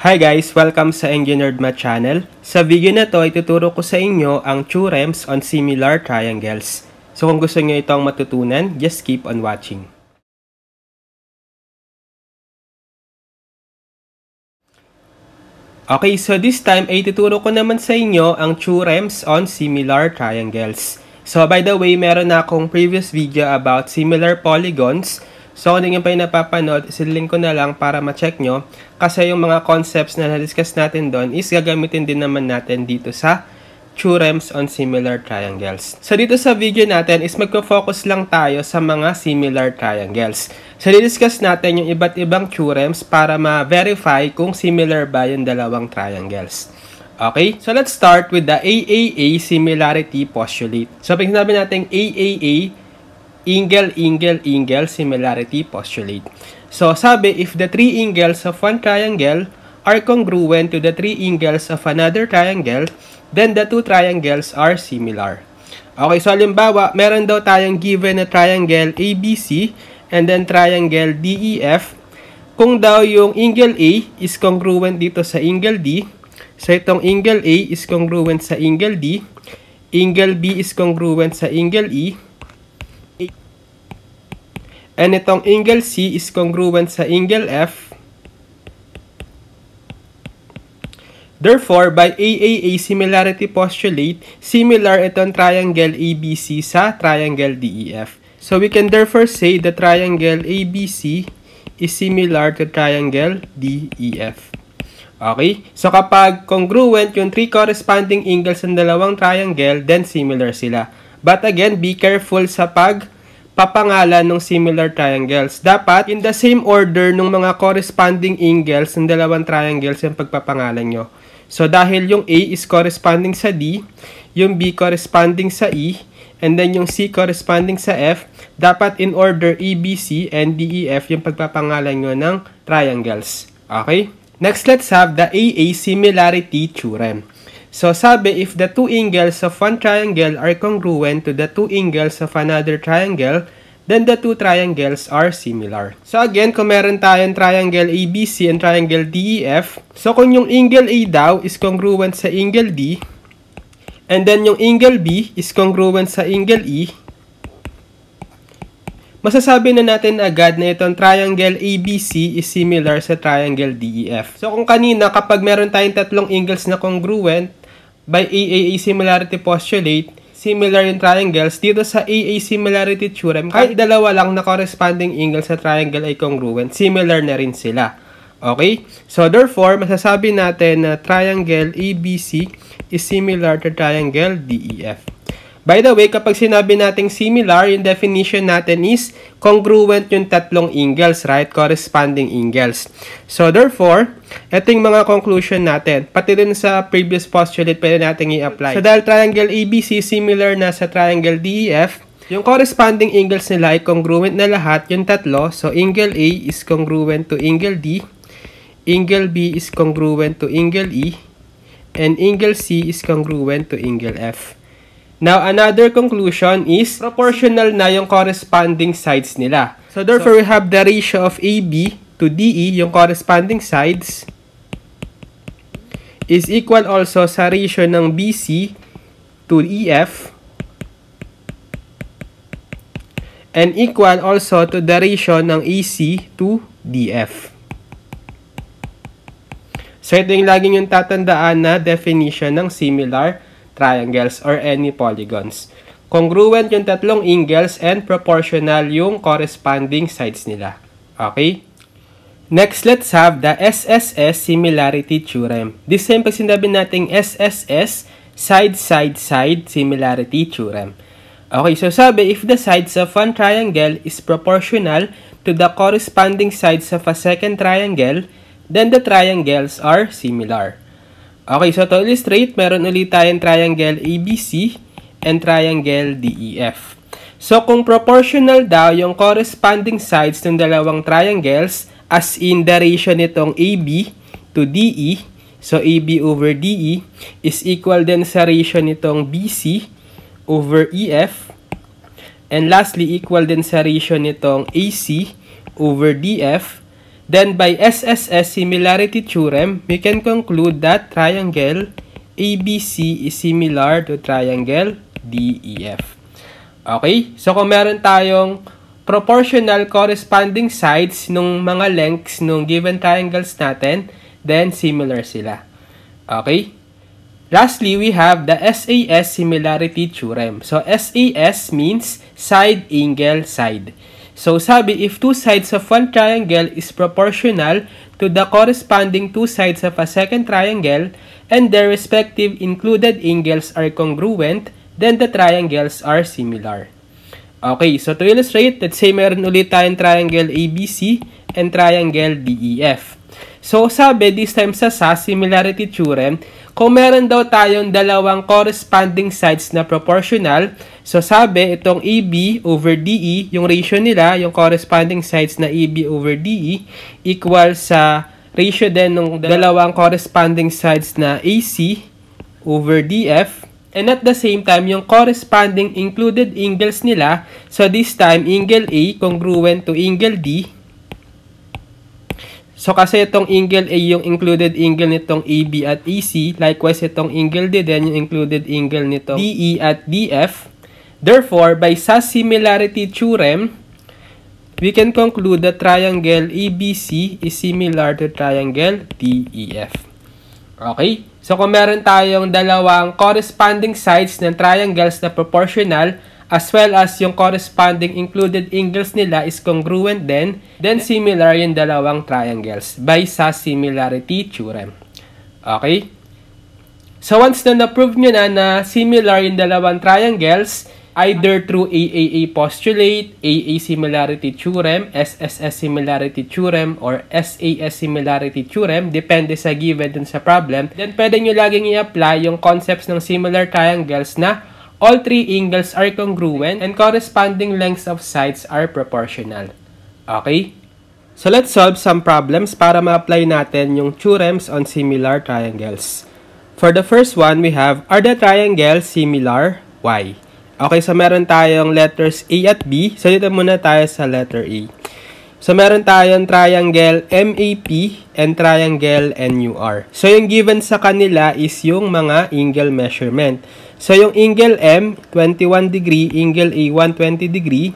Hi guys! Welcome sa Engineered Math channel. Sa video na to, ituturo ko sa inyo ang theorems on similar triangles. So kung gusto nyo itong matutunan, just keep on watching. Okay, so this time ay ituturo ko naman sa inyo ang theorems on similar triangles. So by the way, meron na akong previous video about similar polygons So kung yung pa yung napapanood, isilink ko na lang para ma-check nyo. Kasi yung mga concepts na na-discuss natin doon is gagamitin din naman natin dito sa theorems on similar triangles. So dito sa video natin is magko-focus lang tayo sa mga similar triangles. So didiscuss natin yung iba't ibang theorems para ma-verify kung similar ba yung dalawang triangles. Okay? So let's start with the AAA similarity postulate. So pag sinabi natin AAA, Engel-Engel-Engel similarity postulate. So sabi, if the three angles of one triangle are congruent to the three angles of another triangle, then the two triangles are similar. Okay, so halimbawa, meron daw tayong given na triangle ABC and then triangle DEF. Kung daw yung angle A is congruent dito sa angle D, sa so itong angle A is congruent sa angle D, angle B is congruent sa angle E, And itong angle C is congruent sa angle F. Therefore, by AAA similarity postulate, similar itong triangle ABC sa triangle DEF. So we can therefore say the triangle ABC is similar to triangle DEF. Okay? So, kapag congruent yung three corresponding angles ng dalawang triangle, then similar sila. But again, be careful sa pag- papangalan ng similar triangles. Dapat, in the same order ng mga corresponding angles ng dalawang triangles yung pagpapangalan nyo. So, dahil yung A is corresponding sa D, yung B corresponding sa E, and then yung C corresponding sa F, dapat in order ABC and DEF yung pagpapangalan nyo ng triangles. Okay? Next, let's have the AA similarity theorem. So sabi, if the two angles of one triangle are congruent to the two angles of another triangle, then the two triangles are similar. So again, kung meron tayong triangle ABC and triangle DEF, so kung yung angle A daw is congruent sa angle D, and then yung angle B is congruent sa angle E, masasabi na natin agad na itong triangle ABC is similar sa triangle DEF. So kung kanina, kapag meron tayong tatlong angles na congruent, by AAA similarity postulate, similar yung triangles, dito sa AA similarity theorem, kahit ah. dalawa lang na corresponding angles sa triangle ay congruent, similar na rin sila. Okay? So, therefore, masasabi natin na triangle ABC is similar to triangle DEF. By the way, kapag sinabi nating similar, yung definition natin is congruent yung tatlong angles, right? Corresponding angles. So therefore, ito yung mga conclusion natin. Pati rin sa previous postulate, pwede natin i-apply. So dahil triangle ABC similar na sa triangle DEF, yung corresponding angles nila ay congruent na lahat, yung tatlo. So angle A is congruent to angle D, angle B is congruent to angle E, and angle C is congruent to angle F. Now, another conclusion is proportional na yung corresponding sides nila. So, therefore, so, we have the ratio of AB to DE, yung corresponding sides, is equal also sa ratio ng BC to EF and equal also to the ratio ng AC to DF. So, ito yung laging yung tatandaan na definition ng similar triangles or any polygons. Congruent yung tatlong angles and proportional yung corresponding sides nila. Okay? Next, let's have the SSS similarity theorem. This same pag sinabi nating SSS, side-side-side similarity theorem. Okay, so sabi, if the sides of one triangle is proportional to the corresponding sides of a second triangle, then the triangles are similar. Okay, so to illustrate, meron ulit tayong triangle ABC and triangle DEF. So, kung proportional daw yung corresponding sides ng dalawang triangles, as in the ratio nitong AB to DE, so AB over DE is equal din sa ratio nitong BC over EF, and lastly, equal din sa ratio nitong AC over DF, Then by SSS similarity theorem, we can conclude that triangle ABC is similar to triangle DEF. Okay? So kung meron tayong proportional corresponding sides ng mga lengths ng given triangles natin, then similar sila. Okay? Lastly, we have the SAS similarity theorem. So SAS means side angle side. So sabi, if two sides of one triangle is proportional to the corresponding two sides of a second triangle and their respective included angles are congruent, then the triangles are similar. Okay, so to illustrate, let's say meron ulit tayong triangle ABC and triangle DEF. So sabi, this time sa SAS similarity theorem, kung meron daw tayong dalawang corresponding sides na proportional, so sabi itong AB e over DE, yung ratio nila, yung corresponding sides na AB e over DE, equal sa ratio din ng dalawang corresponding sides na AC over DF. And at the same time, yung corresponding included angles nila, so this time, angle A congruent to angle D, So, kasi itong angle A yung included angle nitong AB at AC, e, Likewise, itong angle D din yung included angle nitong DE e, at DF. Therefore, by SAS similarity theorem, we can conclude that triangle ABC is similar to triangle DEF. Okay? So, kung meron tayong dalawang corresponding sides ng triangles na proportional, as well as yung corresponding included angles nila is congruent din, then similar yung dalawang triangles by sa similarity theorem. Okay? So once na na-prove nyo na na similar yung dalawang triangles, either through AAA postulate, AA similarity theorem, SSS similarity theorem, or SAS similarity theorem, depende sa given dun sa problem, then pwede nyo laging i-apply yung concepts ng similar triangles na All three angles are congruent and corresponding lengths of sides are proportional. Okay? So let's solve some problems para ma-apply natin yung theorems on similar triangles. For the first one, we have, are the triangles similar? Why? Okay, so meron tayong letters A at B. So dito muna tayo sa letter A. So, meron tayong triangle MAP and triangle NUR. So, yung given sa kanila is yung mga angle measurement. So, yung angle M, 21 degree, angle A, 120 degree.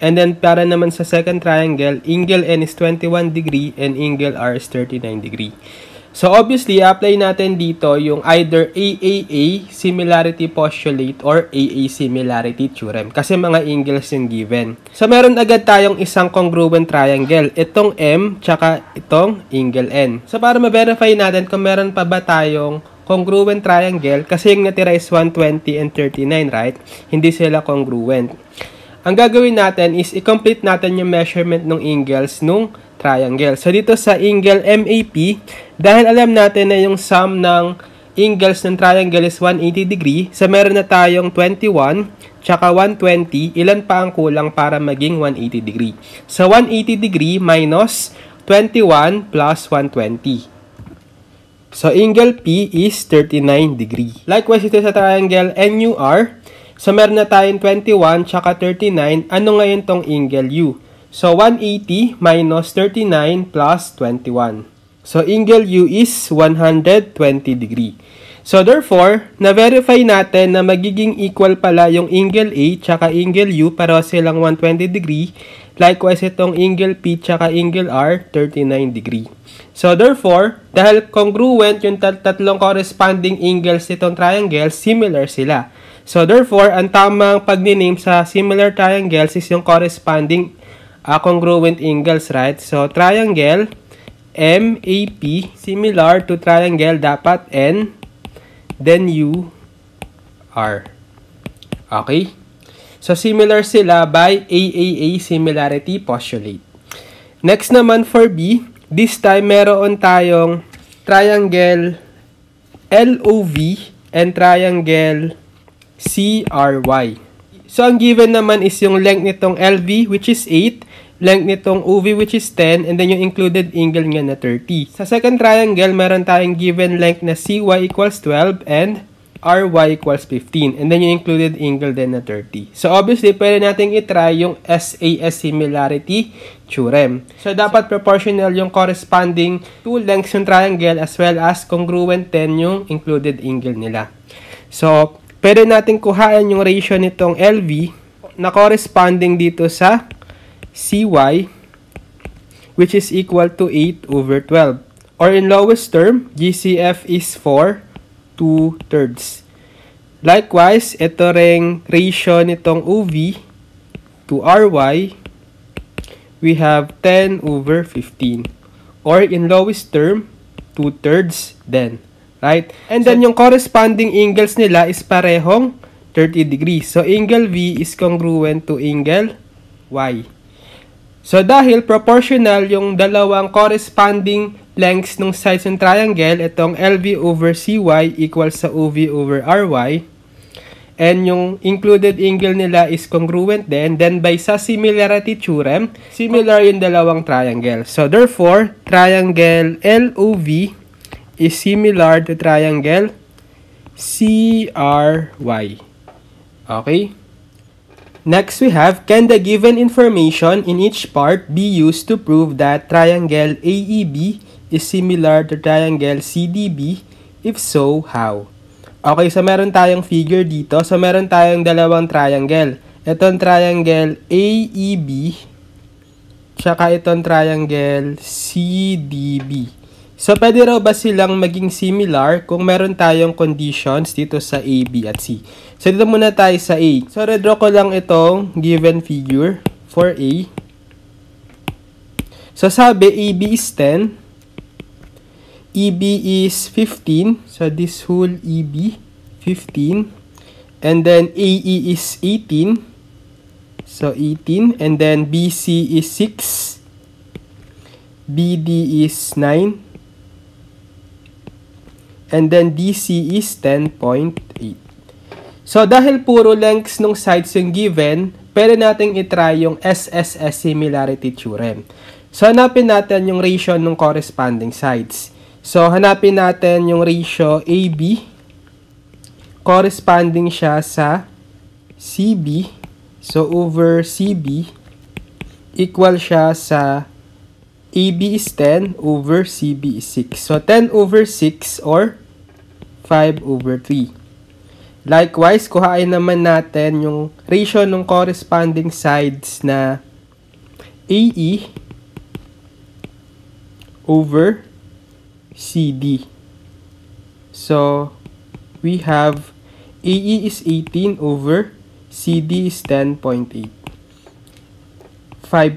And then, para naman sa second triangle, angle N is 21 degree and angle R is 39 degree. So obviously, apply natin dito yung either AAA similarity postulate or AA similarity theorem kasi mga angles yung given. So meron agad tayong isang congruent triangle, itong M tsaka itong angle N. So para ma-verify natin kung meron pa ba tayong congruent triangle kasi yung natira is 120 and 39, right? Hindi sila congruent. Ang gagawin natin is i-complete natin yung measurement ng angles nung triangle. So, dito sa angle MAP, dahil alam natin na yung sum ng angles ng triangle is 180 degree, so meron na tayong 21, tsaka 120, ilan pa ang kulang para maging 180 degree? So, 180 degree minus 21 plus 120. So, angle P is 39 degree. Likewise, ito sa triangle NUR, So, meron na tayong 21 tsaka 39. Ano ngayon tong angle U? So, 180 minus 39 plus 21. So, angle U is 120 degree. So, therefore, na-verify natin na magiging equal pala yung angle A tsaka angle U para silang 120 degree. Likewise, itong angle P tsaka angle R, 39 degree. So, therefore, dahil congruent yung tat tatlong corresponding angles nitong triangle, similar sila. So, therefore, ang tamang pagniname sa similar triangles is yung corresponding uh, congruent angles, right? So, triangle MAP similar to triangle dapat N then U R. Okay? So, similar sila by AAA similarity postulate. Next naman for B, this time meron tayong triangle LOV and triangle CRY. So, ang given naman is yung length nitong LV which is 8 length nitong UV which is 10 and then yung included angle nga na 30. Sa second triangle, meron tayong given length na CY equals 12 and RY equals 15 and then yung included angle din na 30. So obviously, pwede nating itry yung SAS similarity theorem. So dapat proportional yung corresponding two lengths yung triangle as well as congruent din yung included angle nila. So pwede nating kuhaan yung ratio nitong LV na corresponding dito sa cy which is equal to 8 over 12. Or in lowest term, GCF is 4 2 thirds. Likewise, ito ring ratio nitong UV to RY, we have 10 over 15. Or in lowest term, 2 thirds then. Right? And then so, yung corresponding angles nila is parehong 30 degrees. So, angle V is congruent to angle Y. So dahil proportional yung dalawang corresponding lengths ng sides ng triangle, itong LV over CY equals sa OV over RY, and yung included angle nila is congruent then then by sa similarity theorem, similar yung dalawang triangle. So therefore, triangle LOV is similar to triangle CRY. Okay? Next, we have, can the given information in each part be used to prove that triangle AEB is similar to triangle CDB? If so, how? Okay, so meron tayong figure dito. So meron tayong dalawang triangle. Itong triangle AEB, tsaka itong triangle CDB. So, pwede raw ba silang maging similar kung meron tayong conditions dito sa A, B, at C? So, dito muna tayo sa A. So, redraw ko lang itong given figure for A. So, sabi AB is 10. EB is 15. So, this whole EB, 15. And then, AE is 18. So, 18. And then, BC is 6. BD is 9. And then DC is 10.8. So dahil puro lengths ng sides yung given, pwede nating itry yung SSS similarity theorem. So hanapin natin yung ratio ng corresponding sides. So hanapin natin yung ratio AB corresponding siya sa CB. So over CB equal siya sa AB is 10 over CB is 6. So 10 over 6 or 5 over 3. Likewise, kuhain naman natin yung ratio ng corresponding sides na AE over CD. So, we have AE is 18 over CD is 10.8. 5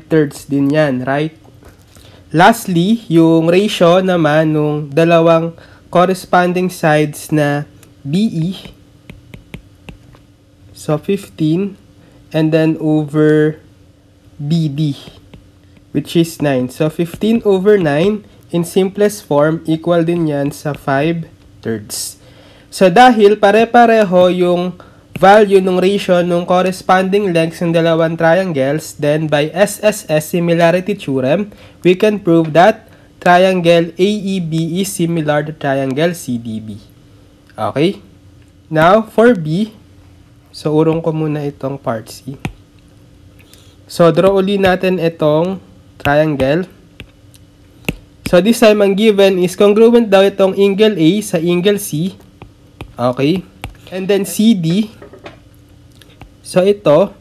thirds din yan, right? Lastly, yung ratio naman nung dalawang corresponding sides na BE. So, 15. And then over BD, which is 9. So, 15 over 9 in simplest form, equal din yan sa 5 thirds. So, dahil pare-pareho yung value ng ratio ng corresponding lengths ng dalawang triangles, then by SSS similarity theorem, we can prove that triangle AEB is similar to triangle CDB. Okay? Now, for B, so urong ko muna itong part C. So, draw uli natin itong triangle. So, this time, ang given is congruent daw itong angle A sa angle C. Okay? And then, CD. So, ito,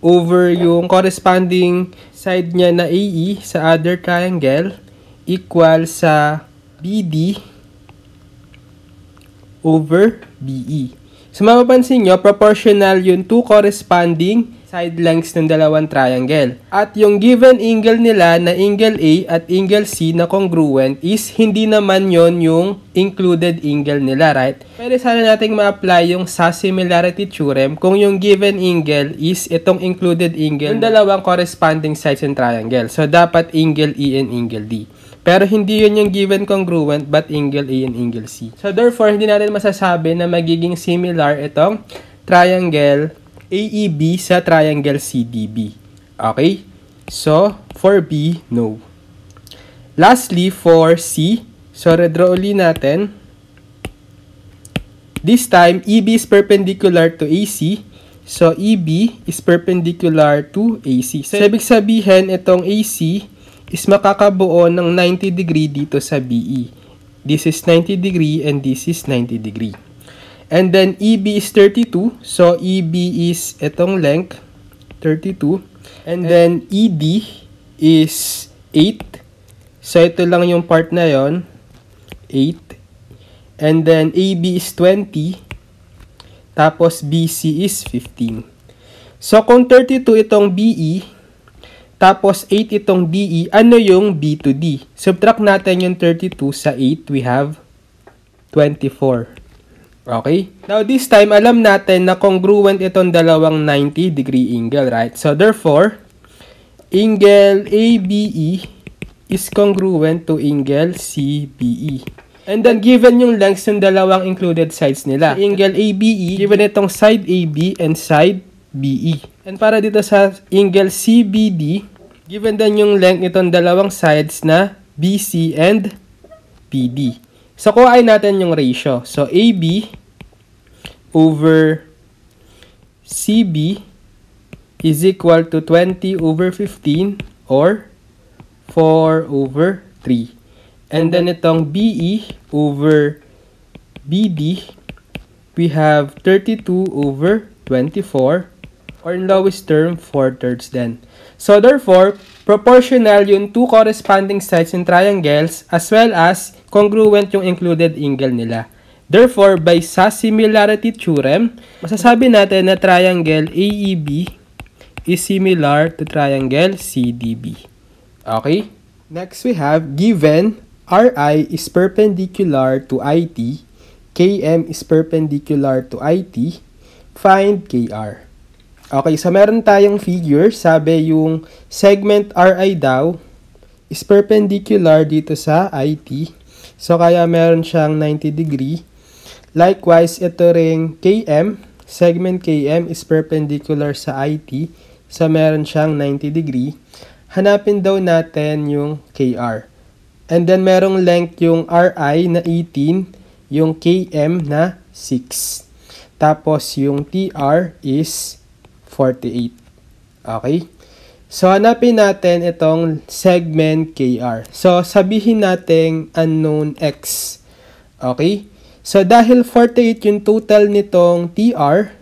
over yung corresponding side niya na AE sa other triangle equal sa BD over BE. So, mapapansin nyo, proportional yung two corresponding side lengths ng dalawang triangle. At yung given angle nila na angle A at angle C na congruent is hindi naman yon yung included angle nila, right? Pwede sana nating ma-apply yung sa similarity theorem kung yung given angle is itong included angle ng dalawang corresponding sides ng triangle. So, dapat angle E and angle D. Pero hindi yun yung given congruent but angle A and angle C. So therefore, hindi natin masasabi na magiging similar itong triangle AEB sa triangle CDB. Okay? So, for B, no. Lastly, for C, so redraw uli natin. This time, EB is perpendicular to AC. So, EB is perpendicular to AC. So, ibig sabihin, itong AC is makakabuo ng 90 degree dito sa BE. This is 90 degree and this is 90 degree. And then EB is 32. So EB is itong length, 32. And then ED is 8. So ito lang yung part na yon 8. And then AB is 20. Tapos BC is 15. So kung 32 itong BE, tapos 8 itong DE. Ano yung B to D? Subtract natin yung 32 sa 8. We have 24. Okay? Now, this time, alam natin na congruent itong dalawang 90 degree angle, right? So, therefore, angle ABE is congruent to angle CBE. And then, given yung lengths ng dalawang included sides nila, angle ABE, given itong side AB and side BE. And para dito sa angle CBD, Given then yung length nitong dalawang sides na BC and PD. So, kuhain natin yung ratio. So, AB over CB is equal to 20 over 15 or 4 over 3. And then itong BE over BD, we have 32 over 24 or in lowest term, 4 thirds then. So therefore, proportional yung two corresponding sides in triangles as well as congruent yung included angle nila. Therefore, by sa similarity theorem, masasabi natin na triangle AEB is similar to triangle CDB. Okay? Next, we have given RI is perpendicular to IT, KM is perpendicular to IT, find KR. Okay, so meron tayong figure. Sabi yung segment RI daw is perpendicular dito sa IT. So, kaya meron siyang 90 degree. Likewise, ito ring KM. Segment KM is perpendicular sa IT. So, meron siyang 90 degree. Hanapin daw natin yung KR. And then, merong length yung RI na 18, yung KM na 6. Tapos, yung TR is 48. Okay? So, hanapin natin itong segment KR. So, sabihin natin unknown X. Okay? So, dahil 48 yung total nitong TR,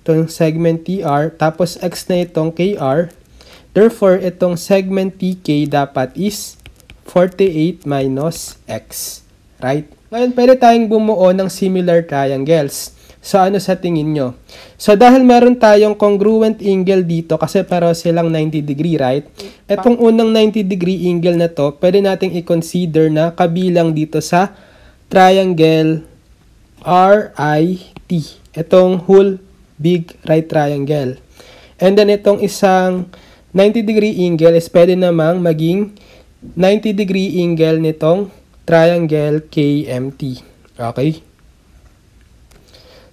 itong segment TR, tapos X na itong KR, therefore, itong segment TK dapat is 48 minus X. Right? Ngayon, pwede tayong bumuo ng similar triangles sa ano sa tingin nyo. So dahil meron tayong congruent angle dito kasi pero silang 90 degree, right? Etong unang 90 degree angle na to, pwede nating i-consider na kabilang dito sa triangle RIT. Etong whole big right triangle. And then itong isang 90 degree angle is pwede namang maging 90 degree angle nitong triangle KMT. Okay?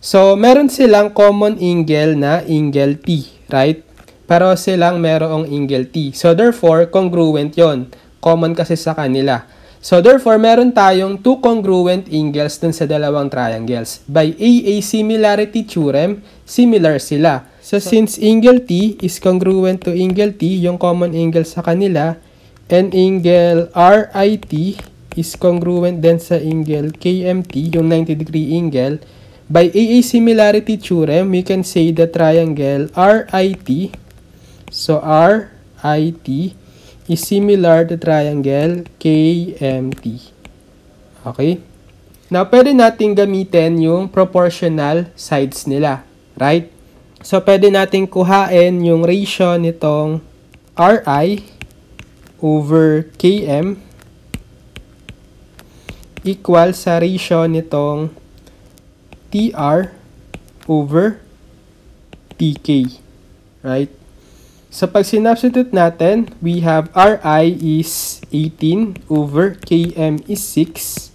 So, meron silang common angle na angle T, right? Pero silang merong angle T. So, therefore, congruent yon Common kasi sa kanila. So therefore, meron tayong two congruent angles dun sa dalawang triangles. By AA similarity theorem, similar sila. So, so since angle T is congruent to angle T, yung common angle sa kanila, and angle RIT is congruent din sa angle KMT, yung 90 degree angle, By AA similarity theorem, we can say the triangle RIT, so RIT is similar to triangle KMT. Okay? Now, pwede natin gamitin yung proportional sides nila. Right? So, pwede natin kuhain yung ratio nitong Ri over Km equal sa ratio nitong TR over TK. Right? So pag sinubstitute natin, we have RI is 18 over KM is 6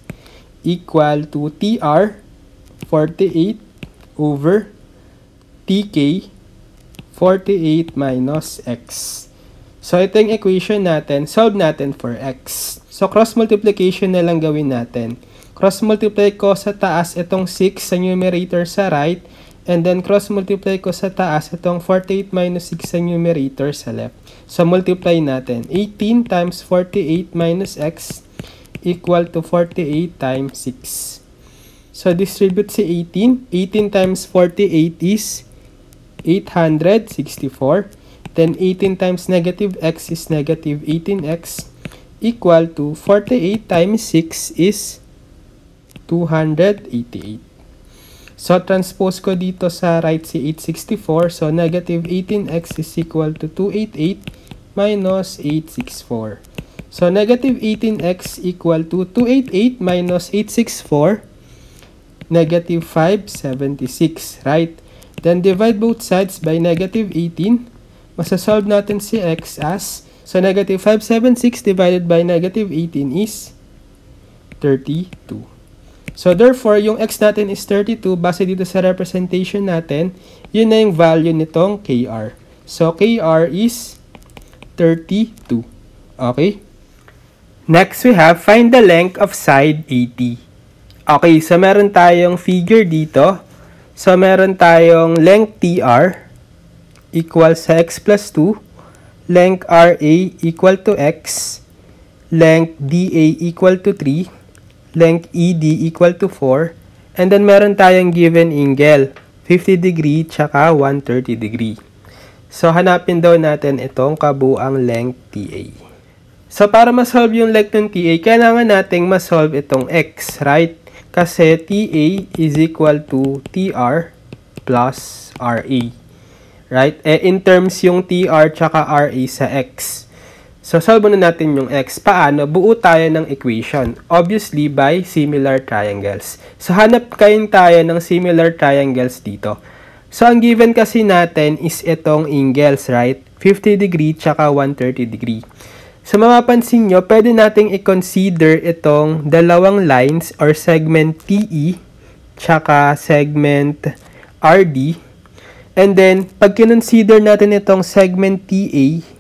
equal to TR 48 over TK 48 minus X. So ito yung equation natin, solve natin for X. So cross multiplication na lang gawin natin. Cross-multiply ko sa taas itong 6 sa numerator sa right and then cross-multiply ko sa taas itong 48 minus 6 sa numerator sa left. So multiply natin. 18 times 48 minus x equal to 48 times 6. So distribute si 18. 18 times 48 is 864. Then 18 times negative x is negative 18x equal to 48 times 6 is 288. So, transpose ko dito sa right si 864. So, negative 18x is equal to 288 minus 864. So, negative 18x equal to 288 minus 864, negative 576, right? Then, divide both sides by negative 18. Masasolve natin si x as, so negative 576 divided by negative 18 is 32. So, therefore, yung x natin is 32 base dito sa representation natin, yun na yung value nitong kr. So, kr is 32. Okay? Next, we have find the length of side 80. Okay, so meron tayong figure dito. So, meron tayong length tr equals sa x plus 2, length ra equal to x, length da equal to 3, length ED equal to 4. And then meron tayong given angle, 50 degree tsaka 130 degree. So hanapin daw natin itong kabuang length TA. So, para ma-solve yung length ng TA, kailangan nating ma-solve itong x, right? Kasi TA is equal to TR plus RA. Right? Eh, in terms yung TR tsaka RA sa x. So, solve muna natin yung x. Paano? Buo tayo ng equation. Obviously, by similar triangles. So, hanap kayo tayo ng similar triangles dito. So, ang given kasi natin is itong angles, right? 50 degree tsaka 130 degree. So, mapapansin nyo, pwede nating i-consider itong dalawang lines or segment TE tsaka segment RD. And then, pag kinonsider natin itong segment TA,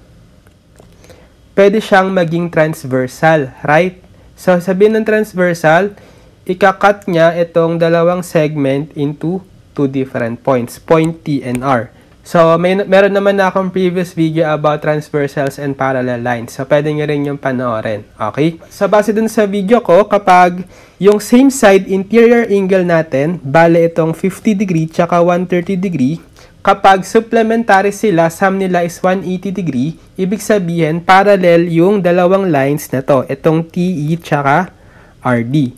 pwede siyang maging transversal, right? So, sabihin ng transversal, ikakat niya itong dalawang segment into two different points, point T and R. So, may, meron naman na akong previous video about transversals and parallel lines. So, pwede nyo rin yung panoorin. Okay? So, base dun sa video ko, kapag yung same side interior angle natin, bale itong 50 degree tsaka 130 degree, Kapag supplementary sila, sum nila is 180 degree, ibig sabihin parallel yung dalawang lines na to, itong TE tsaka RD.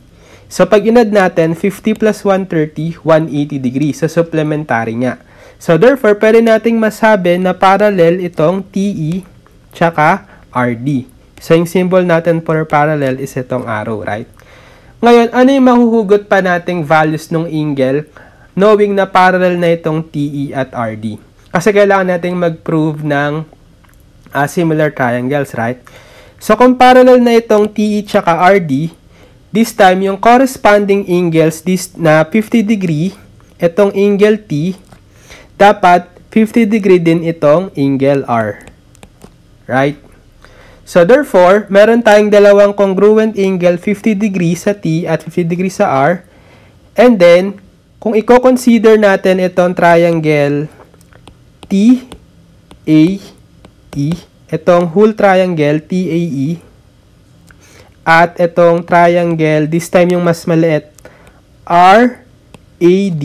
So pag inad natin, 50 plus 130, 180 degree sa so supplementary niya. So therefore, pwede nating masabi na parallel itong TE tsaka RD. So yung symbol natin for parallel is itong arrow, right? Ngayon, ano yung mahuhugot pa nating values ng angle knowing na parallel na itong TE at RD. Kasi kailangan nating mag-prove ng uh, similar triangles, right? So, kung parallel na itong TE tsaka RD, this time yung corresponding angles this, na 50 degree, itong angle T, dapat 50 degree din itong angle R. Right? So, therefore, meron tayong dalawang congruent angle 50 degree sa T at 50 degree sa R. And then, kung i-consider natin itong triangle TAE, itong whole triangle TAE, at itong triangle, this time yung mas maliit, RAD,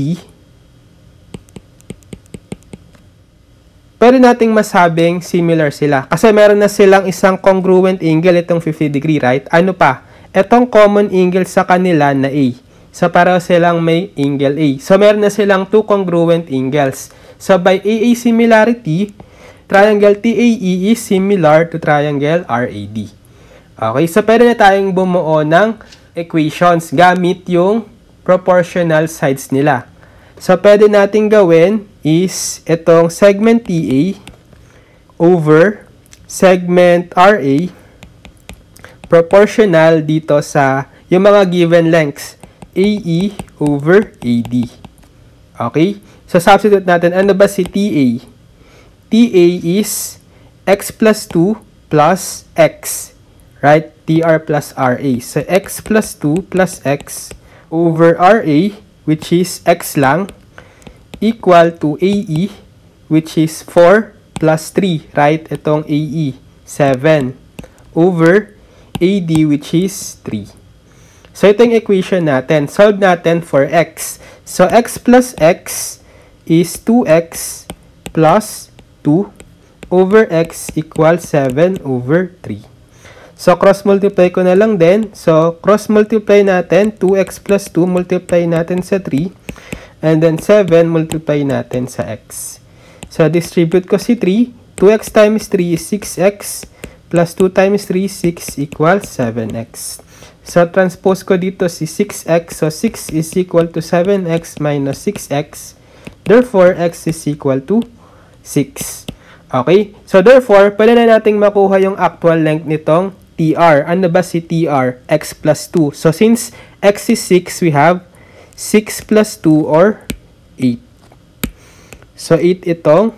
pwede nating masabing similar sila. Kasi meron na silang isang congruent angle, itong 50 degree, right? Ano pa? Itong common angle sa kanila na A. So, para silang may angle A. So, meron na silang two congruent angles. So, by AA similarity, triangle TAE is similar to triangle RAD. Okay, so pwede na tayong bumuo ng equations gamit yung proportional sides nila. So, pwede nating gawin is itong segment TA over segment RA proportional dito sa yung mga given lengths. AE over AD. Okay? So, substitute natin, ano ba si TA? TA is x plus 2 plus x. Right? TR plus RA. So, x plus 2 plus x over RA, which is x lang, equal to AE, which is 4 plus 3. Right? Itong AE, 7 over AD, which is 3. So, ito yung equation natin. Solve natin for x. So, x plus x is 2x plus 2 over x equals 7 over 3. So, cross-multiply ko na lang din. So, cross-multiply natin. 2x plus 2 multiply natin sa 3. And then, 7 multiply natin sa x. So, distribute ko si 3. 2x times 3 is 6x plus 2 times 3 is 6 equals 7x. So, transpose ko dito si 6x. So, 6 is equal to 7x minus 6x. Therefore, x is equal to 6. Okay? So, therefore, pwede na nating makuha yung actual length nitong TR. Ano ba si TR? x plus 2. So, since x is 6, we have 6 plus 2 or 8. So, 8 itong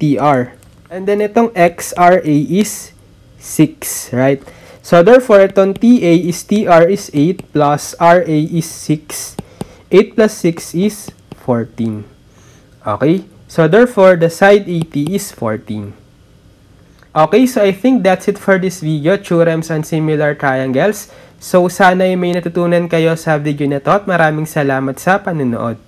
TR. And then, itong XRA is 6, right? So therefore, itong TA is TR is 8 plus RA is 6. 8 plus 6 is 14. Okay? So therefore, the side AT is 14. Okay, so I think that's it for this video, theorems and similar triangles. So sana may natutunan kayo sa video na to at maraming salamat sa panonood.